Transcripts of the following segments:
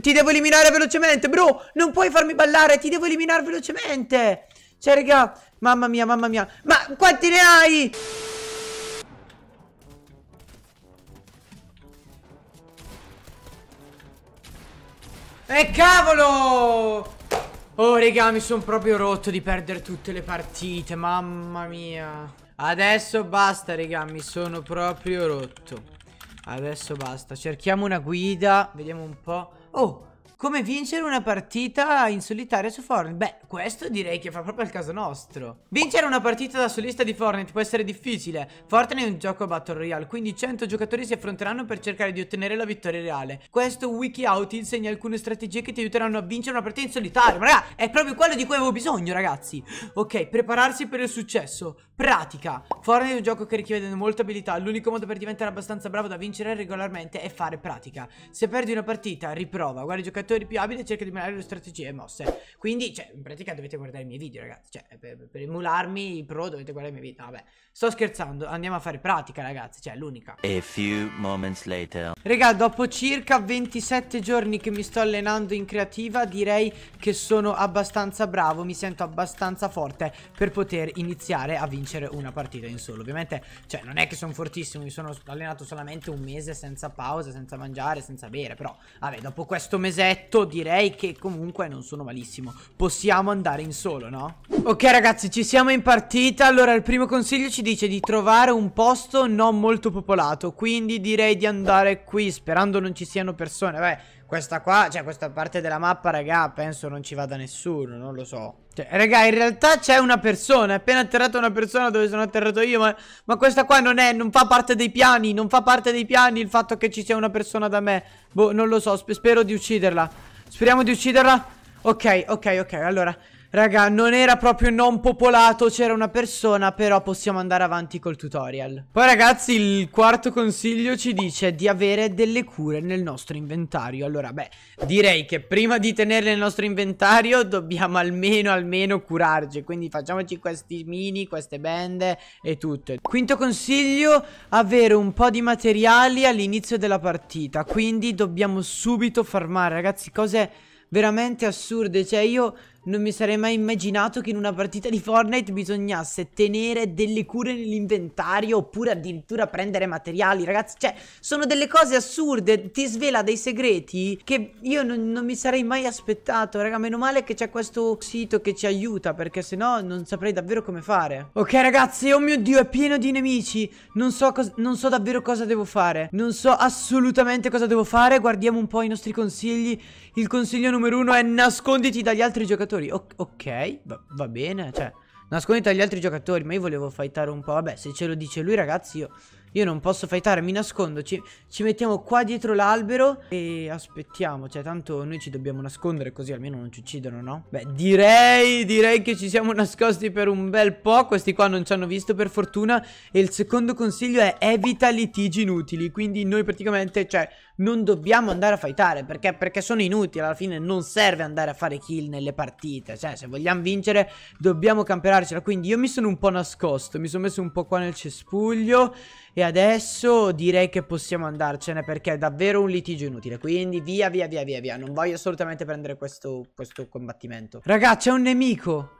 Ti devo eliminare velocemente, bro! Non puoi farmi ballare, ti devo eliminare velocemente! Cioè, raga, mamma mia, mamma mia. Ma quanti ne hai? E cavolo! Oh, raga, mi sono proprio rotto di perdere tutte le partite, mamma mia. Adesso basta, raga, mi sono proprio rotto. Adesso basta, cerchiamo una guida, vediamo un po'. Oh, Come vincere una partita in solitaria su Fortnite? Beh, questo direi che fa proprio il caso nostro. Vincere una partita da solista di Fortnite può essere difficile. Fortnite è un gioco Battle Royale, quindi 100 giocatori si affronteranno per cercare di ottenere la vittoria reale. Questo wiki out insegna alcune strategie che ti aiuteranno a vincere una partita in solitaria. Ma raga, è proprio quello di cui avevo bisogno, ragazzi. Ok, prepararsi per il successo. Pratica. Fortnite è un gioco che richiede molta abilità. L'unico modo per diventare abbastanza bravo da vincere regolarmente è fare pratica. Se perdi una partita, riprova. Guarda i giocatori tutto di più abile cerca di emulare le strategie mosse. Quindi, cioè, in pratica dovete guardare i miei video, ragazzi. Cioè, eh, per, per emularmi i pro dovete guardare i miei video. Vabbè, sto scherzando, andiamo a fare pratica, ragazzi. Cioè, l'unica. A few moments later. Raga, dopo circa 27 giorni che mi sto allenando in creativa, direi che sono abbastanza bravo, mi sento abbastanza forte per poter iniziare a vincere una partita in solo. Ovviamente, cioè, non è che sono fortissimo, mi sono allenato solamente un mese senza pausa, senza mangiare, senza bere, però, vabbè, dopo questo mesetto detto direi che comunque non sono malissimo Possiamo andare in solo, no? Ok ragazzi, ci siamo in partita Allora, il primo consiglio ci dice di trovare un posto non molto popolato Quindi direi di andare qui, sperando non ci siano persone Beh, questa qua, cioè questa parte della mappa, raga, penso non ci vada nessuno, non lo so cioè, raga, in realtà c'è una persona, è appena atterrata una persona dove sono atterrato io, ma, ma, questa qua non è, non fa parte dei piani, non fa parte dei piani il fatto che ci sia una persona da me. Boh, non lo so, sp spero di ucciderla. Speriamo di ucciderla. Ok, ok, ok, allora, Raga, non era proprio non popolato, c'era una persona, però possiamo andare avanti col tutorial. Poi ragazzi, il quarto consiglio ci dice di avere delle cure nel nostro inventario. Allora, beh, direi che prima di tenerle nel nostro inventario dobbiamo almeno, almeno curarci. Quindi facciamoci questi mini, queste bende e tutto. Quinto consiglio, avere un po' di materiali all'inizio della partita. Quindi dobbiamo subito farmare, ragazzi, cose veramente assurde. Cioè io non mi sarei mai immaginato che in una partita di Fortnite bisognasse tenere delle cure nell'inventario oppure addirittura prendere materiali, ragazzi. Cioè, sono delle cose assurde, ti svela dei segreti che io non, non mi sarei mai aspettato, raga. Meno male che c'è questo sito che ci aiuta perché sennò non saprei davvero come fare. Ok, ragazzi, oh mio Dio, è pieno di nemici. Non so, non so davvero cosa devo fare. Non so assolutamente cosa devo fare. Guardiamo un po' i nostri consigli. Il consiglio numero uno è nasconditi dagli altri giocatori giocatori. O ok, va, va, bene. Cioè, nasconditi agli altri giocatori. Ma io volevo fightare un po'. Vabbè, se ce lo dice lui, ragazzi, io io non posso fightare, mi nascondo. Ci, ci mettiamo qua dietro l'albero e aspettiamo. Cioè, tanto noi ci dobbiamo nascondere così almeno non ci uccidono, no? Beh, direi, direi che ci siamo nascosti per un bel po'. Questi qua non ci hanno visto per fortuna. E il secondo consiglio è evita litigi inutili. Quindi noi praticamente, cioè, non dobbiamo andare a fightare. Perché? Perché sono inutili. Alla fine non serve andare a fare kill nelle partite. Cioè, se vogliamo vincere dobbiamo camperarcela. Quindi io mi sono un po' nascosto. Mi sono messo un po' qua nel cespuglio. E adesso direi che possiamo andarcene perché è davvero un litigio inutile. Quindi via, via, via, via, via. Non voglio assolutamente prendere questo, questo combattimento. Raga, c'è un nemico.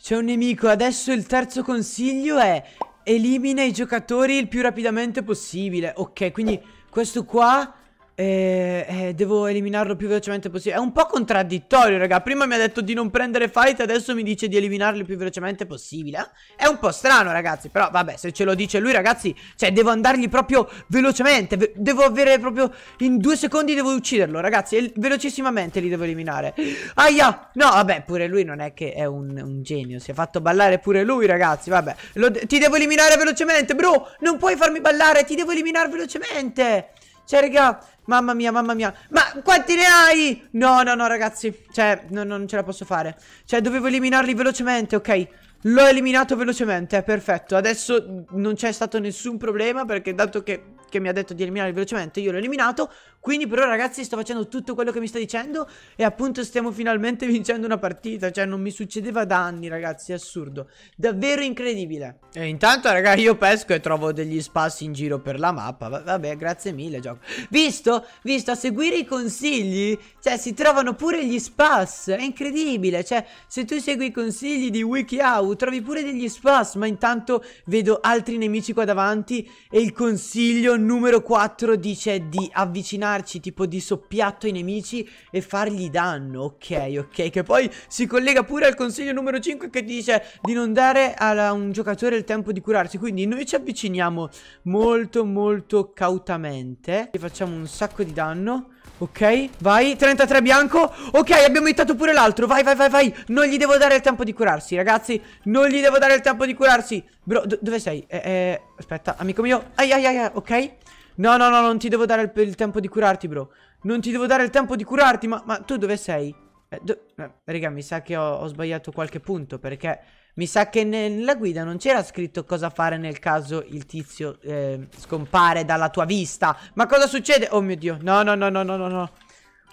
C'è un nemico. Adesso il terzo consiglio è elimina i giocatori il più rapidamente possibile. Ok, quindi questo qua eh, eh, devo eliminarlo più velocemente possibile. È un po' contraddittorio, raga. Prima mi ha detto di non prendere fight, adesso mi dice di eliminarlo più velocemente possibile. È un po' strano, ragazzi. Però, vabbè, se ce lo dice lui, ragazzi, cioè, devo andargli proprio velocemente. Ve devo avere proprio... In due secondi devo ucciderlo, ragazzi. velocissimamente li devo eliminare. Aia! No, vabbè, pure lui non è che è un, un genio. Si è fatto ballare pure lui, ragazzi. Vabbè, de ti devo eliminare velocemente, bro! Non puoi farmi ballare, ti devo eliminare velocemente! Cioè, raga, Mamma mia, mamma mia. Ma quanti ne hai? No, no, no, ragazzi. Cioè, no, non ce la posso fare. Cioè, dovevo eliminarli velocemente, ok. L'ho eliminato velocemente, eh, perfetto. Adesso non c'è stato nessun problema perché dato che, che mi ha detto di eliminarli velocemente, io l'ho eliminato. Quindi però ragazzi sto facendo tutto quello che mi sta dicendo e appunto stiamo finalmente vincendo una partita. Cioè non mi succedeva da anni ragazzi, è assurdo. Davvero incredibile. E intanto ragazzi io pesco e trovo degli spazi in giro per la mappa. Vabbè, grazie mille gioco. Visto? tutto visto a seguire i consigli cioè si trovano pure gli spas è incredibile cioè se tu segui i consigli di Wikiau trovi pure degli spas ma intanto vedo altri nemici qua davanti e il consiglio numero 4 dice di avvicinarci tipo di soppiatto ai nemici e fargli danno ok ok che poi si collega pure al consiglio numero 5 che dice di non dare a un giocatore il tempo di curarsi quindi noi ci avviciniamo molto molto cautamente e facciamo un sacco di danno Ok, vai, 33 bianco Ok, abbiamo hittato pure l'altro Vai, vai, vai, vai Non gli devo dare il tempo di curarsi, ragazzi Non gli devo dare il tempo di curarsi Bro, do dove sei? Eh, eh, aspetta, amico mio Ai, ai, ai, ai, ok No, no, no, non ti devo dare il, il, tempo di curarti, bro Non ti devo dare il tempo di curarti Ma, ma tu dove sei? Eh, do eh, raga, mi sa che ho, ho sbagliato qualche punto Perché mi sa che nella guida non c'era scritto cosa fare nel caso il tizio eh, scompare dalla tua vista. Ma cosa succede? Oh mio Dio. No, no, no, no, no, no, no.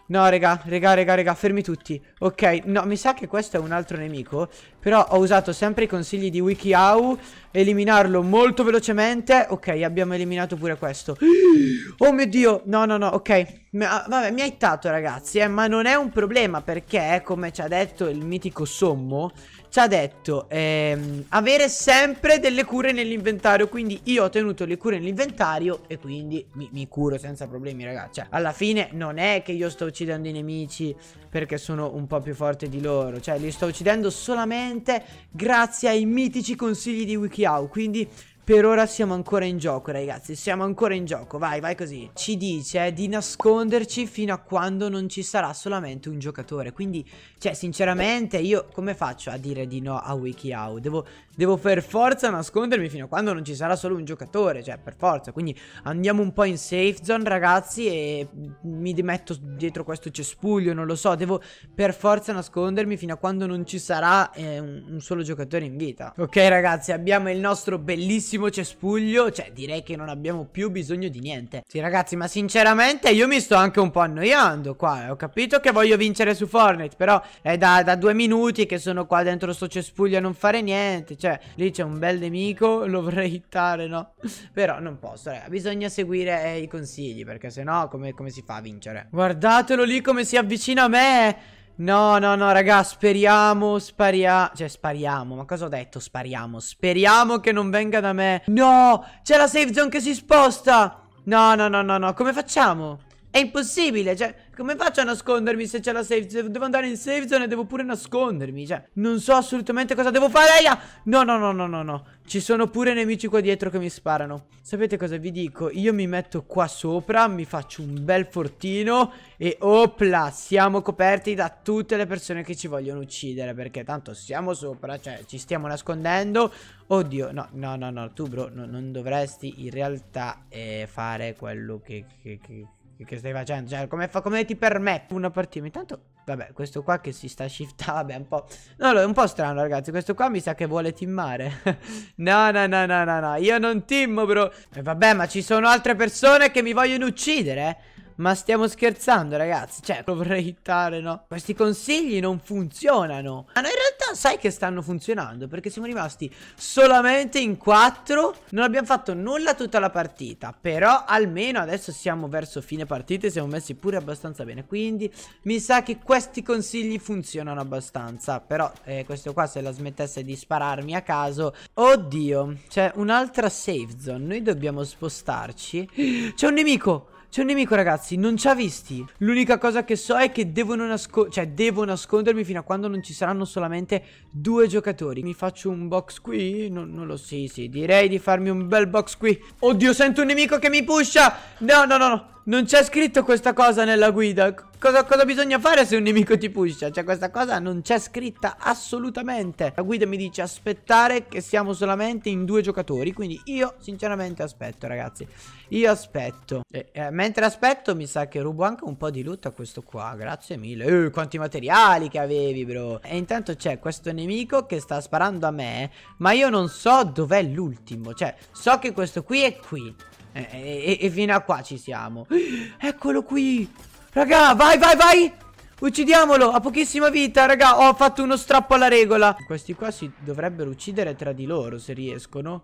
No, raga, raga, raga, raga, fermi tutti. Ok, no, mi sa che questo è un altro nemico. Però ho usato sempre i consigli di WikiHow. Eliminarlo molto velocemente. Ok, abbiamo eliminato pure questo. Oh mio Dio, no, no, no, ok. Ma, vabbè, mi ha hittato, ragazzi, eh, ma non è un problema perché, eh, come ci ha detto il mitico Sommo ci ha detto ehm, avere sempre delle cure nell'inventario. Quindi io ho tenuto le cure nell'inventario e quindi mi, mi curo senza problemi, ragazzi. Cioè, alla fine non è che io sto uccidendo i nemici perché sono un po' più forte di loro. Cioè, li sto uccidendo solamente grazie ai mitici consigli di WikiHow. Quindi per ora siamo ancora in gioco ragazzi Siamo ancora in gioco Vai vai così Ci dice di nasconderci fino a quando non ci sarà solamente un giocatore Quindi cioè sinceramente io come faccio a dire di no a WikiHow devo, devo per forza nascondermi fino a quando non ci sarà solo un giocatore Cioè per forza Quindi andiamo un po' in safe zone ragazzi E mi metto dietro questo cespuglio Non lo so Devo per forza nascondermi fino a quando non ci sarà eh, un, un solo giocatore in vita Ok ragazzi abbiamo il nostro bellissimo grandissimo cespuglio, cioè direi che non abbiamo più bisogno di niente. Sì ragazzi, ma sinceramente io mi sto anche un po' annoiando qua, eh. ho capito che voglio vincere su Fortnite, però è da, da due minuti che sono qua dentro sto cespuglio a non fare niente, cioè lì c'è un bel nemico, lo vorrei hittare, no? però non posso, raga, bisogna seguire eh, i consigli, perché sennò come, come si fa a vincere? Guardatelo lì come si avvicina a me! Eh. No, no, no, raga, speriamo, spariamo. Cioè, spariamo. Ma cosa ho detto? Spariamo. Speriamo che non venga da me. No, c'è la safe zone che si sposta. No, no, no, no, no. Come facciamo? È impossibile, cioè, come faccio a nascondermi se c'è la safe zone? Devo andare in safe zone e devo pure nascondermi, cioè, non so assolutamente cosa devo fare, io! No, no, no, no, no, no, ci sono pure nemici qua dietro che mi sparano. Sapete cosa vi dico? Io mi metto qua sopra, mi faccio un bel fortino e opla, siamo coperti da tutte le persone che ci vogliono uccidere, perché tanto siamo sopra, cioè, ci stiamo nascondendo. Oddio, no, no, no, no, tu bro, no, non dovresti in realtà eh, fare quello che, che, che che stai facendo? Cioè, come, fa, come ti permette una partita? Intanto, vabbè, questo qua che si sta shiftando, vabbè, un po'... No, è un po' strano, ragazzi. Questo qua mi sa che vuole timmare. no, no, no, no, no, no. Io non timmo, bro. E vabbè, ma ci sono altre persone che mi vogliono uccidere, Ma stiamo scherzando, ragazzi. Cioè, lo vorrei hittare, no? Questi consigli non funzionano. Ma in realtà realtà sai che stanno funzionando perché siamo rimasti solamente in 4. Non abbiamo fatto nulla tutta la partita. Però almeno adesso siamo verso fine partita e siamo messi pure abbastanza bene. Quindi mi sa che questi consigli funzionano abbastanza. Però eh, questo qua se la smettesse di spararmi a caso... Oddio, c'è un'altra safe zone. Noi dobbiamo spostarci. C'è un nemico! C'è un nemico ragazzi, non ci ha visti L'unica cosa che so è che devo, nasco cioè, devo nascondermi fino a quando non ci saranno solamente due giocatori Mi faccio un box qui? Non, non lo so, sì sì, direi di farmi un bel box qui Oddio, sento un nemico che mi pusha No, no, no, no non c'è scritto questa cosa nella guida cosa, cosa, bisogna fare se un nemico ti pusha? Cioè questa cosa non c'è scritta assolutamente La guida mi dice aspettare che siamo solamente in due giocatori Quindi io sinceramente aspetto ragazzi Io aspetto e, eh, Mentre aspetto mi sa che rubo anche un po' di loot a questo qua Grazie mille eh, Quanti materiali che avevi bro E intanto c'è questo nemico che sta sparando a me Ma io non so dov'è l'ultimo Cioè so che questo qui è qui e, eh, eh, e, e fino a qua ci siamo Eccolo qui Raga vai vai vai Uccidiamolo, ha pochissima vita, raga Ho fatto uno strappo alla regola Questi qua si dovrebbero uccidere tra di loro se riescono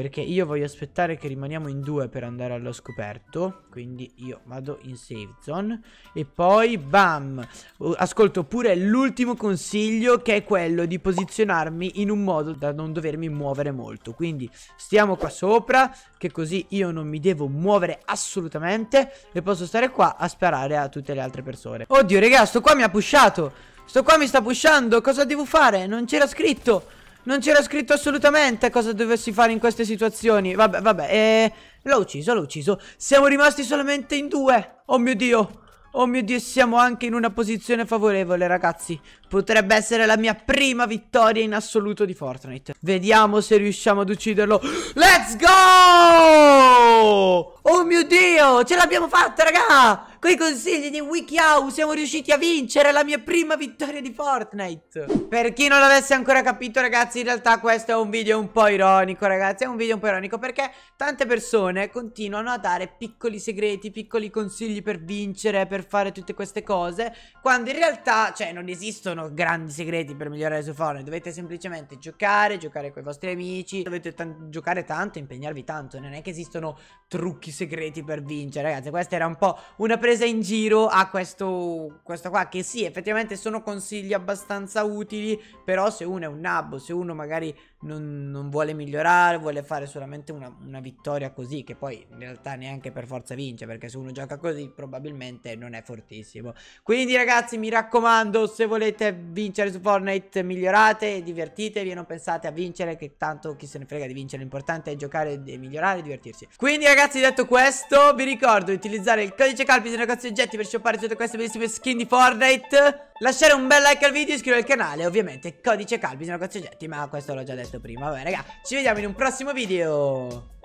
perché io voglio aspettare che rimaniamo in due per andare allo scoperto. Quindi io vado in save zone. E poi bam! Uh, ascolto pure l'ultimo consiglio che è quello di posizionarmi in un modo da non dovermi muovere molto. Quindi stiamo qua sopra che così io non mi devo muovere assolutamente. E posso stare qua a sparare a tutte le altre persone. Oddio ragazzi, sto qua mi ha pushato! Sto qua mi sta pushando, cosa devo fare? Non c'era scritto! Non c'era scritto assolutamente cosa dovessi fare in queste situazioni. Vabbè, vabbè, eh, l'ho ucciso, l'ho ucciso. Siamo rimasti solamente in due. Oh mio Dio. Oh mio Dio, siamo anche in una posizione favorevole, ragazzi. Potrebbe essere la mia prima vittoria in assoluto di Fortnite. Vediamo se riusciamo ad ucciderlo. Let's go! Oh mio Dio, ce l'abbiamo fatta raga! Con i consigli di WikiHow siamo riusciti a vincere la mia prima vittoria di Fortnite Per chi non l'avesse ancora capito ragazzi in realtà questo è un video un po' ironico ragazzi È un video un po' ironico perché tante persone continuano a dare piccoli segreti, piccoli consigli per vincere, per fare tutte queste cose Quando in realtà, cioè non esistono grandi segreti per migliorare su Fortnite Dovete semplicemente giocare, giocare con i vostri amici Dovete giocare tanto, impegnarvi tanto Non è che esistono trucchi segreti per vincere, ragazzi. Questa era un po' una presa in giro a questo, questo qua, che sì, effettivamente sono consigli abbastanza utili, però se uno è un nabbo, se uno magari non, non vuole migliorare, vuole fare solamente una, una vittoria così, che poi in realtà neanche per forza vince, perché se uno gioca così probabilmente non è fortissimo. Quindi ragazzi, mi raccomando, se volete vincere su Fortnite, migliorate, divertitevi e non pensate a vincere, che tanto chi se ne frega di vincere, l'importante è giocare, migliorare e divertirsi. Quindi ragazzi, detto questo questo vi ricordo di utilizzare il codice Calpis in ragazzi oggetti per shoppare tutte queste bellissime skin di Fortnite Lasciare un bel like al video, iscrivervi al canale Ovviamente codice Calpis in ragazzi oggetti ma questo l'ho già detto prima Vabbè raga, ci vediamo in un prossimo video